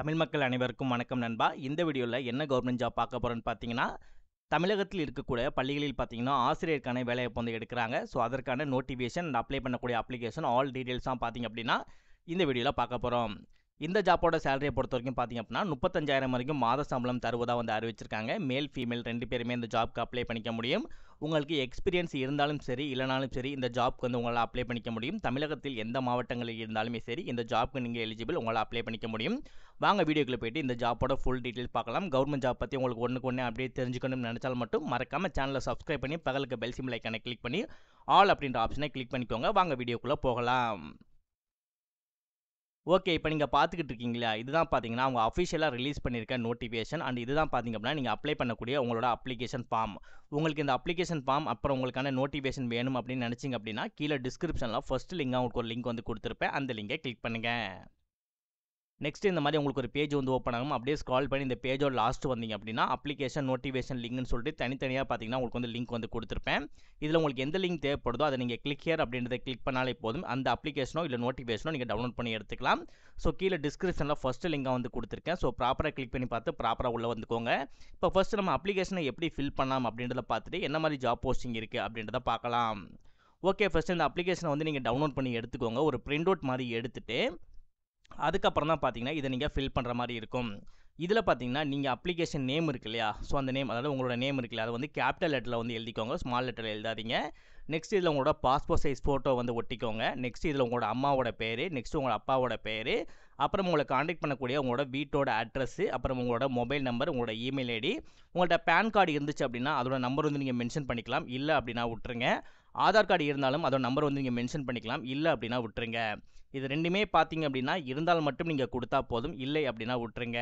தமிழ் மக்கள் அனைவருக்கும் வணக்கம் நண்பா இந்த வீடியோவில் என்ன கவர்மெண்ட் ஜாப் பார்க்க போகிறேன்னு பார்த்தீங்கன்னா தமிழகத்தில் இருக்கக்கூடிய பள்ளிகளில் பார்த்தீங்கன்னா ஆசிரியருக்கான வேலையை வந்து எடுக்கிறாங்க ஸோ அதற்கான நோட்டிஃபிகேஷன் அப்ளை பண்ணக்கூடிய அப்ளிகேஷன் ஆல் டீட்டெயில்ஸாக பார்த்தீங்க அப்படின்னா இந்த வீடியோவில் பார்க்க போகிறோம் இந்த ஜாப்போட சேலரியை பொறுத்த வரைக்கும் பார்த்திங்க அப்படின்னா முப்பத்தஞ்சாயிரம் வரைக்கும் மாத சம்பளம் தருவதாக வந்து அறிவிச்சிருக்காங்க மேல் ஃபீமேல் ரெண்டு பேருமே இந்த ஜாப்க்கு அப்ளை பண்ணிக்க முடியும் உங்களுக்கு எக்ஸ்பீரியன்ஸ் இருந்தாலும் சரி இல்லைனாலும் சரி இந்த ஜாப்க்கு வந்து உங்களால் அப்ளை பண்ணிக்க முடியும் தமிழகத்தில் எந்த மாவட்டங்களில் இருந்தாலுமே சரி இந்த ஜாப்க்கு நீங்கள் எலிஜிபிள் உங்களால் அப்ளை பண்ணிக்க முடியும் வாங்க வீடியோக்குள்ளே போயிட்டு இந்த ஜாப்போட ஃபுல் டீட்டெயில் பார்க்கலாம் கவர்மெண்ட் ஜாப் பற்றி உங்களுக்கு ஒன்று ஒன்று அப்படியே தெரிஞ்சுக்கணும்னு நினச்சால் மட்டும் மறக்காமல் சேனலை சப்ஸ்கிரைப் பண்ணி பகலுக்கு பெல்சிம் சிம் லைக்கனை கிளிக் பண்ணி ஆல் அப்படின்ற ஆப்ஷனை கிளிக் பண்ணிக்கோங்க வாங்க வீடியோக்குள்ளே போகலாம் ஓகே இப்போ நீங்கள் பார்த்துக்கிட்டு இருக்கீங்களா இதுதான் பார்த்தீங்கன்னா அவங்க அஃபிஷியலாக ரிலீஸ் பண்ணியிருக்க நோட்டிஃபிகேஷன் அண்ட் இதுதான் பார்த்திங்க அப்படின்னா நீங்கள் அப்ளை பண்ணக்கூடிய உங்களோட அப்ளிகேஷன் ஃபார்ம் உங்களுக்கு இந்த அப்ளிகேஷன் ஃபார்ம் அப்புறம் உங்களுக்கான நோட்டிஃபிகேஷன் வேணும் அப்படின்னு நினச்சிங்க அப்படின்னா கீழே டிஸ்கிரிப்ஷனில் ஃபஸ்ட்டு லிங்க் அவங்களுக்கு ஒரு லிங்க் வந்து கொடுத்துருப்பேன் அந்த லிங்கை கிளிக் பண்ணுங்கள் நெக்ஸ்ட் இந்த மாதிரி உங்களுக்கு ஒரு பேஜ் வந்து ஓப்பன் ஆகும் அப்படியே ஸ்கால் பண்ணி இந்த பேஜோட லாஸ்ட் வந்தீங்க அப்படின்னா அப்ளிகேஷன் நோட்டிஃபிகேஷன் லிங்க்னு சொல்லிட்டு தனித்தனியாக பார்த்தீங்கன்னா உங்களுக்கு வந்து லிங்க் வந்து கொடுத்துருப்பேன் இதில் உங்களுக்கு எந்த லிங்க் தேவைப்படுதோ அதை நீங்கள் கிளிக் ஹியர் அப்படின்றத கிளிக் பண்ணாலே போதும் அந்த அப்ளிகேஷனோ இல்லை நோட்டிஃபிகேஷனோ நீங்கள் டவுன்லோட் பண்ணி எடுத்துக்கலாம் ஸோ கீழே டிஸ்கிரிப்ஷனில் ஃபஸ்ட்டு லிங்காக வந்து கொடுத்துருக்கேன் ஸோ ப்ராப்பராக கிளிக் பண்ணி பார்த்து ப்ராப்பராக உள்ளே வந்துக்கோங்க இப்போ ஃபஸ்ட்டு நம்ம அப்ளிகேஷனை எப்படி ஃபில் பண்ணலாம் அப்படின்றத பார்த்துட்டு என்ன மாதிரி ஜாப் போஸ்டிங் இருக்குது அப்படின்றத பார்க்கலாம் ஓகே ஃபஸ்ட்டு இந்த அப்ளிகேஷனை வந்து நீங்கள் டவுன்லோட் பண்ணி எடுத்துக்கோங்க ஒரு பிரிண்ட் அவுட் மாதிரி எடுத்துகிட்டு அதுக்கப்புறம் தான் பார்த்தீங்கன்னா இதை நீங்கள் ஃபில் பண்ணுற மாதிரி இருக்கும் இதில் பார்த்தீங்கன்னா நீங்கள் அப்ளிகேஷன் நேம் இருக்கு இல்லையா ஸோ அந்த நேம் அதாவது உங்களோட நேம் இருக்கு இல்லையா அதை வந்து கேபிட்டல் லெட்டரில் வந்து எழுதிக்கோங்க ஸ்மால் லெட்டரில் எழுதாதீங்க நெக்ஸ்ட் இதில் உங்களோட பாஸ்போர்ட் சைஸ் ஃபோட்டோ வந்து ஒட்டிக்கோங்க நெக்ஸ்ட் இதில் உங்களோட அம்மாவோட பேர் நெக்ஸ்ட் உங்களோட அப்பாவோட பேர் அப்புறம் உங்களை காண்டாக்ட் பண்ணக்கூடிய உங்களோட வீட்டோட அட்ரஸ் அப்புறம் உங்களோட மொபைல் நம்பர் உங்களோட இமெயில் ஐடி உங்கள்கிட்ட பேன் கார்டு இருந்துச்சு அப்படின்னா அதோட நம்பர் வந்து நீங்கள் மென்ஷன் பண்ணிக்கலாம் இல்லை அப்படின்னா விட்டுருங்க ஆதார் கார்டு இருந்தாலும் அதோட நம்பர் வந்து நீங்கள் மென்ஷன் பண்ணிக்கலாம் இல்லை அப்படின்னா விட்டுருங்க இது ரெண்டுமே பார்த்தீங்க அப்படின்னா இருந்தால் மட்டும் நீங்கள் கொடுத்தா போதும் இல்லை அப்படின்னா விட்டுருங்க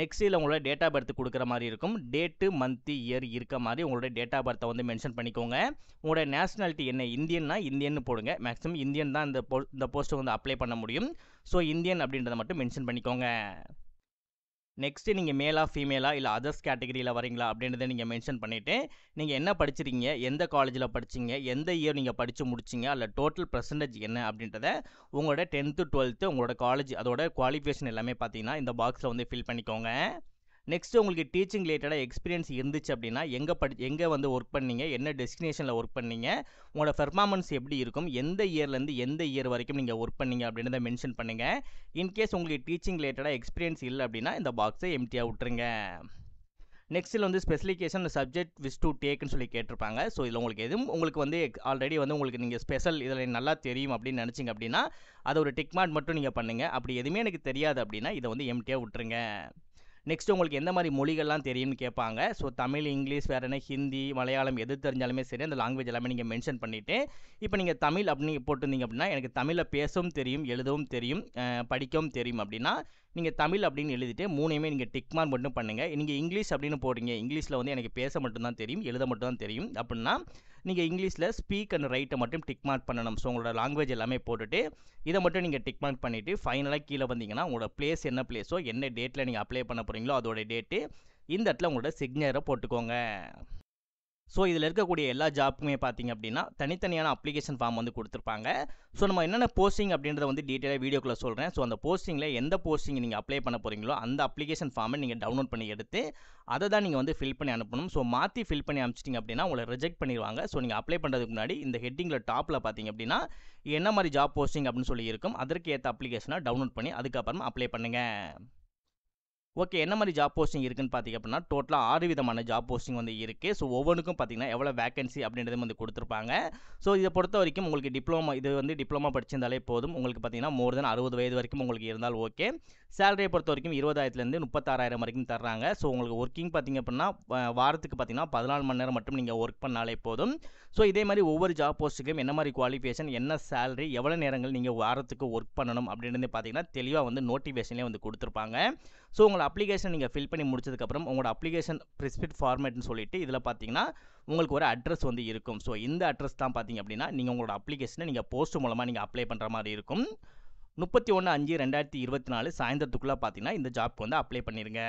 நெக்ஸ்ட் இதில் உங்களோட டேட் ஆஃப் பர்த் கொடுக்குற மாதிரி இருக்கும் டேட்டு மந்த் இயர் இருக்க மாதிரி உங்களோட டேட் ஆஃப் பர்த்தை வந்து மென்ஷன் பண்ணிக்கோங்க உங்களோட நேஷனாலிட்டி என்ன இந்தியன்னா இந்தியன்னு போடுங்க மேக்ஸிமம் இந்தியன் தான் இந்த போ இந்த போஸ்ட்டை வந்து அப்ளை பண்ண முடியும் ஸோ இந்தியன் அப்படின்றத மட்டும் மென்ஷன் பண்ணிக்கோங்க நெக்ஸ்ட்டு நீங்கள் மேலாக ஃபீமேலாக இல்லை அதர்ஸ் கேட்டகரியில் வரீங்களா அப்படின்றத நீங்கள் மென்ஷன் பண்ணிவிட்டு நீங்கள் என்ன படிச்சிருக்கீங்க எந்த காலேஜில் படிச்சிங்க எந்த இயர் நீங்கள் படித்து முடிச்சிங்க அல்ல டோட்டல் பர்சன்டேஜ் என்ன அப்படின்றத உங்களோட டென்த்து டுவெல்த்து உங்களோட காலேஜ் அதோட குவாலிஃபிகேஷன் எல்லாமே பார்த்தீங்கன்னா இந்த பாக்ஸில் வந்து ஃபில் பண்ணிக்கோங்க நெக்ஸ்ட் உங்களுக்கு டீச்சிங் ரிலேட்டடாக எக்ஸ்பீரியன்ஸ் இருந்துச்சு அப்படின்னா எங்கே படி எங்கே வந்து ஒர்க் பண்ணீங்க என்ன டெஸ்டினேஷனில் ஒர்க் பண்ணீங்க உங்களோட பெர்ஃபார்மன்ஸ் எப்படி இருக்கும் எந்த இயர்லேருந்து எந்த இயர் வரைக்கும் நீங்கள் ஒர்க் பண்ணீங்க அப்படின்றத மென்ஷன் பண்ணுங்கள் இன்கேஸ் உங்களுக்கு டீச்சிங் ரிலேட்டடாக எக்ஸ்பீரியன்ஸ் இல்லை அப்படின்னா இந்த பாக்ஸை எம்டியாக விட்டுருங்க நெக்ஸ்ட்டில் வந்து ஸ்பெசிஃபிகேஷன் சப்ஜெக்ட் விஸ் டு டேக்குன்னு சொல்லி கேட்டிருப்பாங்க ஸோ இதில் உங்களுக்கு எதுவும் உங்களுக்கு வந்து ஆல்ரெடி வந்து உங்களுக்கு நீங்கள் ஸ்பெஷல் இதில் நல்லா தெரியும் அப்படின்னு நினச்சிங்க அப்படின்னா அதை ஒரு டிக் மார்க் மட்டும் நீங்கள் பண்ணுங்கள் அப்படி எதுவுமே எனக்கு தெரியாது அப்படின்னா இதை வந்து எம்டியாக விட்டுருங்க நெக்ஸ்ட் உங்களுக்கு எந்த மாதிரி மொழிகள்லாம் தெரியும்னு கேட்பாங்க ஸோ தமிழ் இங்கிலீஷ் வேறு என்ன ஹிந்தி மலையாளம் எது தெரிஞ்சாலுமே சரி அந்த லாங்குவேஜ் எல்லாமே நீங்கள் மென்ஷன் பண்ணிவிட்டு இப்போ நீங்கள் தமிழ் அப்படின்னு போட்டிருந்தீங்க அப்படின்னா எனக்கு தமிழில் பேசவும் தெரியும் எழுதவும் தெரியும் படிக்கவும் தெரியும் அப்படின்னா நீங்கள் தமிழ் அப்படின்னு எழுதிட்டு மூணையுமே நீங்கள் டிக்மார்க் மட்டும் பண்ணுங்கள் நீங்கள் இங்கிலீஷ் அப்படின்னு போடுறீங்க இங்கிலீஷில் வந்து எனக்கு பேச மட்டும்தான் தெரியும் எழுத மட்டும்தான் தெரியும் அப்படின்னா நீங்கள் இங்கிலீஷில் ஸ்பீக் அண்ட் ரைட்டை மட்டும் டிக்மார்க் பண்ணணும் ஸோ உங்களோட லாங்குவேஜ் எல்லாமே போட்டுட்டு இதை மட்டும் நீங்கள் டிக்மார்க் பண்ணிவிட்டு ஃபைனலாக கீழே வந்தீங்கன்னா உங்களோட பிளேஸ் என்ன பிளேஸோ என்ன டேட்டில் நீங்கள் அப்ளை பண்ண போகிறீங்களோ அதோட டேட்டு இந்த இடத்துல உங்களோட சிக்னேரை போட்டுக்கோங்க ஸோ இதில் இருக்கக்கூடிய எல்லா ஜாப்புமே பார்த்திங்க அப்படின்னா தனித்தனியான அப்ளிகேஷன் ஃபார்ம் வந்து கொடுத்துருப்பாங்க ஸோ நம்ம என்னென்ன போஸ்டிங் அப்படின்றத வந்து டீட்டெயிலாக வீடியோக்குள்ளே சொல்கிறேன் ஸோ அந்த போஸ்டிங்கில் எந்த போஸ்டிங் நீங்கள் அப்ளை பண்ண போகிறீங்களோ அந்த அப்ளிகேஷன் ஃபார்மை நீங்கள் டவுன்லோட் பண்ணி எடுத்து அதை தான் நீங்கள் வந்து ஃபில் பண்ணி அனுப்பணும் ஸோ மாற்றி ஃபில் பண்ணி அனுப்பிச்சிட்டிங்க அப்படின்னா உங்களை ரிஜெக்ட் பண்ணிடுவாங்க ஸோ நீங்கள் அப்ளை பண்ணுறதுக்கு முன்னாடி இந்த ஹெட்டிங்கில் டாப்பில் பார்த்தீங்க அப்படின்னா என்ன மாதிரி ஜாப் போஸ்டிங் அப்படின்னு சொல்லி இருக்கும் அதற்கு ஏற்ற அப்ளிகேஷனை டவுன்லோட் பண்ணி அதுக்கப்புறமா அப்ளை பண்ணுங்கள் ஓகே என்ன மாதிரி ஜாப் போஸ்டிங் இருக்குன்னு பார்த்திங்க அப்படின்னா டோட்டலாக ஆறு விதமான ஜாப் போஸ்டிங் வந்து இருக்குது ஸோ ஒவ்வொன்றுக்கும் பார்த்திங்கன்னா எவ்வளோ வேகன்சி அப்படின்றது வந்து கொடுத்துருப்பாங்க ஸோ இதை பொறுத்த வரைக்கும் உங்களுக்கு டிப்ளமா இது வந்து டிப்ளமா படிச்சிருந்தாலே போதும் உங்களுக்கு பார்த்திங்கன்னா மோர் தென் அறுபது வயது வரைக்கும் உங்களுக்கு இருந்தால் ஓகே சேலரியை பொறுத்த வரைக்கும் இருபதாயிரத்துலேருந்து முப்பத்தாறாயிரம் வரைக்கும் தர்றாங்க ஸோ உங்களுக்கு ஒர்க்கிங் பார்த்திங்க அப்படின்னா வாரத்துக்கு பார்த்திங்கன்னா பதினாலு மணி நேரம் மட்டும் நீங்கள் ஒர்க் பண்ணாலே போதும் ஸோ இதே மாதிரி ஒவ்வொரு ஜாப் போஸ்ட்டுக்கும் என்ன மாதிரி குவாலிஃபிகேஷன் என்ன சேலரி எவ்வளோ நேரங்கள் நீங்கள் வாரத்துக்கு ஒர்க் பண்ணணும் அப்படின்னு பார்த்தீங்கன்னா தெளிவாக வந்து நோட்டிஃபிகேஷனே வந்து கொடுத்துருப்பாங்க ஸோ உங்களோட அப்ளிகேஷன் நீங்கள் ஃபில் பண்ணி முடிச்சதுக்கப்புறம் உங்களோட அப்ளிகேஷன் ப்ரிஸ்பிட் ஃபார்மேட்னு சொல்லிட்டு இதில் பார்த்தீங்கன்னா உங்களுக்கு ஒரு அட்ரஸ் வந்து இருக்கும் ஸோ இந்த அட்ரஸ் தான் பார்த்தீங்க அப்படின்னா நீங்கள் உங்களோட அப்ளிகேஷனை நீங்கள் போஸ்ட் மூலமாக நீங்கள் அப்ளை பண்ணுற மாதிரி இருக்கும் முப்பத்தி ஒன்று அஞ்சு ரெண்டாயிரத்தி இருபத்தி நாலு சாயந்தரத்துக்குள்ளே பார்த்தீங்கன்னா இந்த ஜாப்க்கு வந்து அப்ளை பண்ணிடுங்க